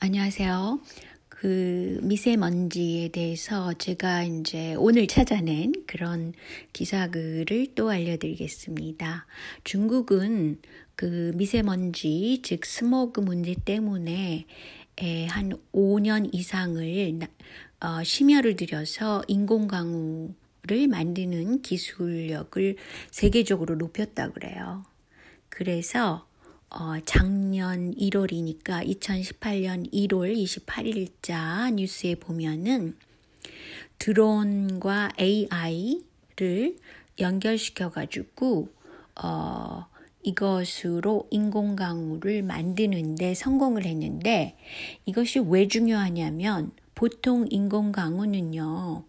안녕하세요. 그 미세먼지에 대해서 제가 이제 오늘 찾아낸 그런 기사글을 또 알려드리겠습니다. 중국은 그 미세먼지 즉 스모그 문제 때문에 한 5년 이상을 어, 심혈을 들여서 인공강우를 만드는 기술력을 세계적으로 높였다 그래요. 그래서 어, 작년 1월이니까 2018년 1월 28일자 뉴스에 보면은 드론과 AI를 연결시켜가지고, 어, 이것으로 인공강우를 만드는데 성공을 했는데 이것이 왜 중요하냐면 보통 인공강우는요,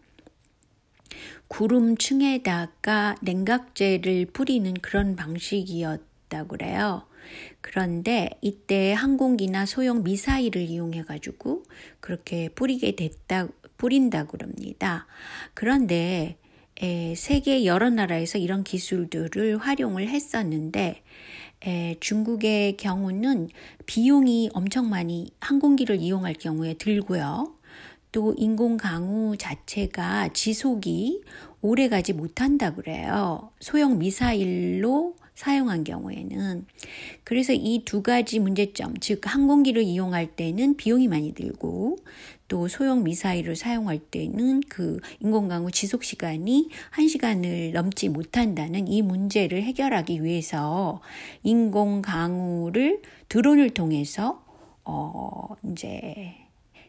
구름층에다가 냉각제를 뿌리는 그런 방식이었다고 그래요. 그런데 이때 항공기나 소형 미사일을 이용해 가지고 그렇게 뿌리게 됐다 뿌린다고 그럽니다. 그런데 에, 세계 여러 나라에서 이런 기술들을 활용을 했었는데 에, 중국의 경우는 비용이 엄청 많이 항공기를 이용할 경우에 들고요. 또 인공 강우 자체가 지속이 오래 가지 못한다 그래요. 소형 미사일로 사용한 경우에는 그래서 이 두 가지 문제점 즉 항공기를 이용할 때는 비용이 많이 들고 또 소형 미사일을 사용할 때는 그 인공강우 지속 시간이 1시간을 넘지 못한다는 이 문제를 해결하기 위해서 인공강우를 드론을 통해서 어 이제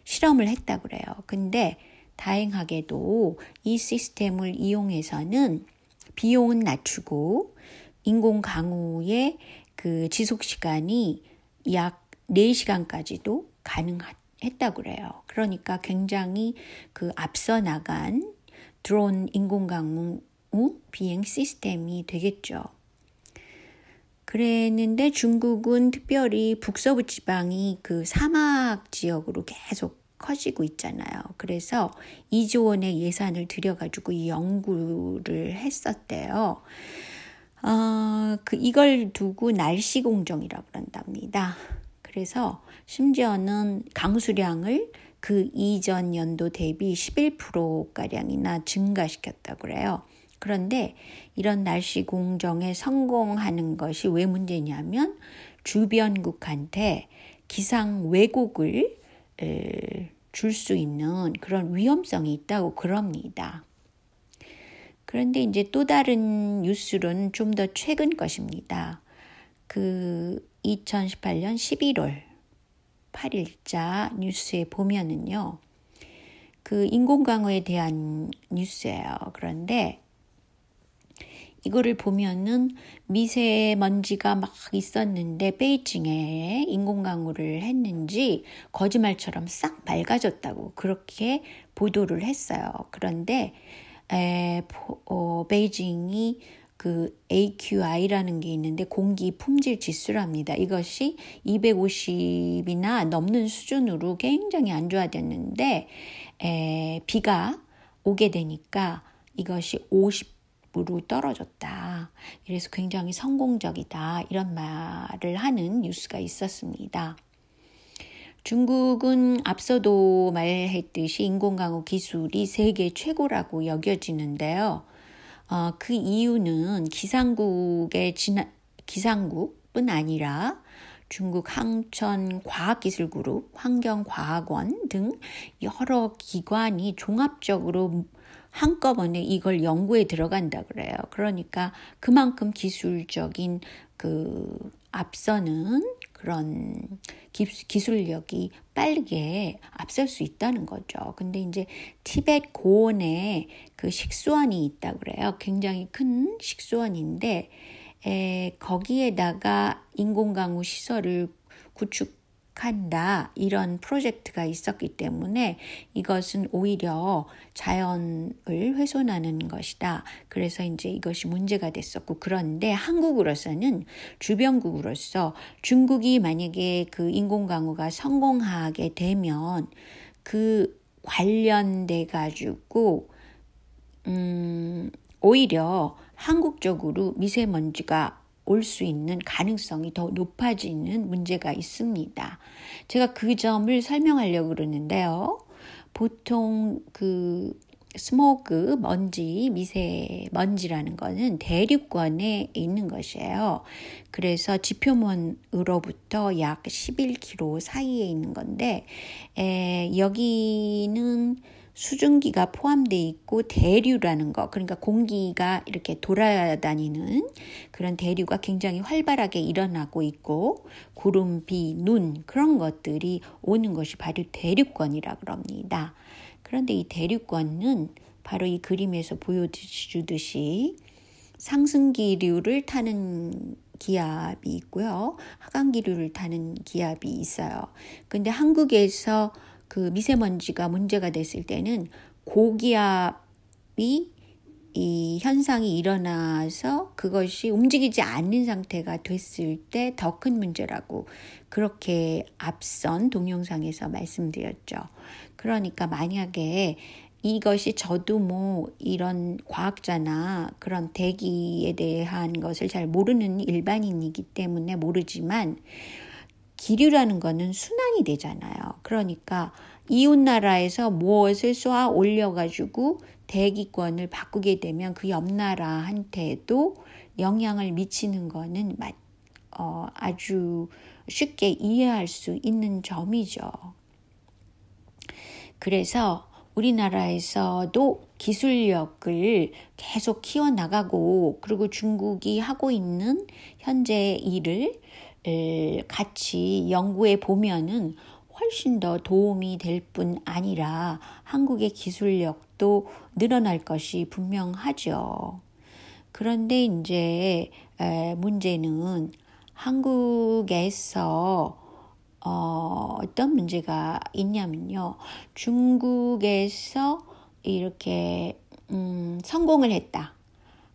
실험을 했다 그래요. 근데 다행하게도 이 시스템을 이용해서는 비용은 낮추고 인공 강우의 그 지속 시간이 약 4시간까지도 가능했다고 그래요. 그러니까 굉장히 그 앞서 나간 드론 인공 강우 비행 시스템이 되겠죠. 그랬는데 중국은 특별히 북서부 지방이 그 사막 지역으로 계속 커지고 있잖아요. 그래서 2조 원의 예산을 들여가지고 연구를 했었대요. 어, 그 이걸 두고 날씨 공정이라고 그런답니다. 그래서 심지어는 강수량을 그 이전 연도 대비 11%가량이나 증가시켰다고 그래요. 그런데 이런 날씨 공정에 성공하는 것이 왜 문제냐면 주변국한테 기상 왜곡을 줄 수 있는 그런 위험성이 있다고 그럽니다. 그런데 이제 또 다른 뉴스로는 좀 더 최근 것입니다. 그 2018년 11월 8일자 뉴스에 보면은요. 그 인공강어에 대한 뉴스예요. 그런데 이거를 보면은 미세먼지가 막 있었는데 베이징에 인공강우를 했는지 거짓말처럼 싹밝아졌다고 그렇게 보도를 했어요. 그런데 에, 어, 베이징이 그 AQI라는 게 있는데 공기 품질 지수랍니다. 이것이 250이나 넘는 수준으로 굉장히 안 좋아졌는데 에, 비가 오게 되니까 이것이 50으로 떨어졌다. 그래서 굉장히 성공적이다. 이런 말을 하는 뉴스가 있었습니다. 중국은 앞서도 말했듯이 인공강우 기술이 세계 최고라고 여겨지는데요. 어, 그 이유는 기상국의 지난, 기상국뿐 아니라 중국 항천과학기술그룹, 환경과학원 등 여러 기관이 종합적으로 한꺼번에 이걸 연구에 들어간다 그래요. 그러니까 그만큼 기술적인 그 앞서는 그런 기술력이 빠르게 앞설 수 있다는 거죠. 근데 이제 티벳 고원에 그 식수원이 있다 그래요. 굉장히 큰 식수원인데 에, 거기에다가 인공강우 시설을 구축 간다 이런 프로젝트가 있었기 때문에 이것은 오히려 자연을 훼손하는 것이다. 그래서 이제 이것이 문제가 됐었고 그런데 한국으로서는 주변국으로서 중국이 만약에 그 인공강우가 성공하게 되면 그 관련돼 가지고 음 오히려 한국적으로 미세먼지가 올수 있는 가능성이 더 높아지는 문제가 있습니다. 제가 그 점을 설명하려고 그러는데요. 보통 그 스모그, 먼지, 미세먼지라는 것은 대륙권에 있는 것이에요. 그래서 지표면으로부터 약 11km 사이에 있는 건데, 에, 여기는 수증기가 포함되어 있고 대류라는 거 그러니까 공기가 이렇게 돌아다니는 그런 대류가 굉장히 활발하게 일어나고 있고 구름, 비, 눈 그런 것들이 오는 것이 바로 대류권이라 그럽니다. 그런데 이 대류권은 바로 이 그림에서 보여주듯이 상승기류를 타는 기압이 있고요. 하강기류를 타는 기압이 있어요. 근데 한국에서 그 미세먼지가 문제가 됐을 때는 고기압이 이 현상이 일어나서 그것이 움직이지 않는 상태가 됐을 때 더 큰 문제라고 그렇게 앞선 동영상에서 말씀드렸죠. 그러니까 만약에 이것이 저도 뭐 이런 과학자나 그런 대기에 대한 것을 잘 모르는 일반인이기 때문에 모르지만 기류라는 거는 순환이 되잖아요. 그러니까 이웃 나라에서 무엇을 쏘아 올려가지고 대기권을 바꾸게 되면 그 옆 나라한테도 영향을 미치는 거는 어, 아주 쉽게 이해할 수 있는 점이죠. 그래서 우리나라에서도 기술력을 계속 키워나가고 그리고 중국이 하고 있는 현재의 일을 같이 연구해 보면은 훨씬 더 도움이 될 뿐 아니라 한국의 기술력도 늘어날 것이 분명하죠. 그런데 이제 문제는 한국에서 어, 떤 문제가 있냐면요. 중국에서 이렇게 음, 성공을 했다.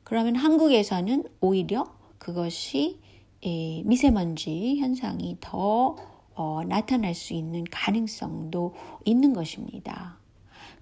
그러면 한국에서는 오히려 그것이 미세먼지 현상이 더 어, 나타날 수 있는 가능성도 있는 것입니다.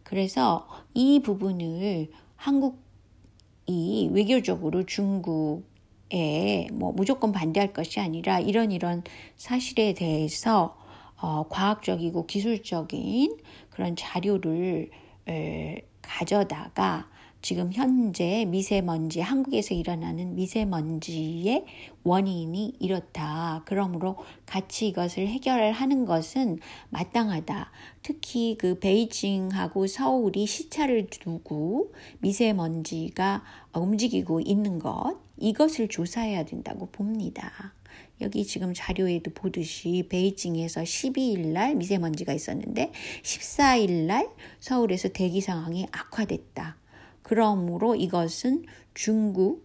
그래서 이 부분을 한국이 외교적으로 중국에 뭐 무조건 반대할 것이 아니라 이런 이런 사실에 대해서 어, 과학적이고 기술적인 그런 자료를 에, 가져다가 지금 현재 미세먼지, 한국에서 일어나는 미세먼지의 원인이 이렇다. 그러므로 같이 이것을 해결하는 것은 마땅하다. 특히 그 베이징하고 서울이 시차를 두고 미세먼지가 움직이고 있는 것, 이것을 조사해야 된다고 봅니다. 여기 지금 자료에도 보듯이 베이징에서 12일 날 미세먼지가 있었는데 14일 날 서울에서 대기 상황이 악화됐다. 그러므로 이것은 중국이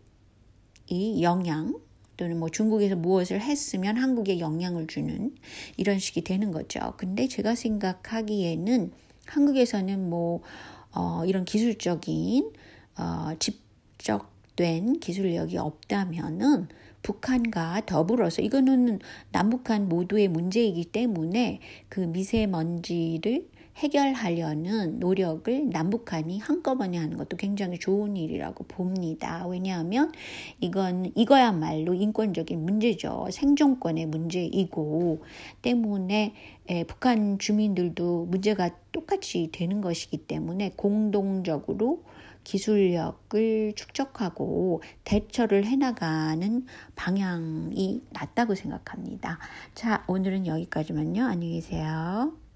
영향 또는 뭐 중국에서 무엇을 했으면 한국에 영향을 주는 이런 식이 되는 거죠. 근데 제가 생각하기에는 한국에서는 뭐 어, 이런 기술적인 어, 집적된 기술력이 없다면은 북한과 더불어서 이거는 남북한 모두의 문제이기 때문에 그 미세먼지를 해결하려는 노력을 남북한이 한꺼번에 하는 것도 굉장히 좋은 일이라고 봅니다. 왜냐하면 이건 이거야말로 인권적인 문제죠. 생존권의 문제이고 때문에 에, 예, 북한 주민들도 문제가 똑같이 되는 것이기 때문에 공동적으로 기술력을 축적하고 대처를 해나가는 방향이 낫다고 생각합니다. 자, 오늘은 여기까지만요. 안녕히 계세요.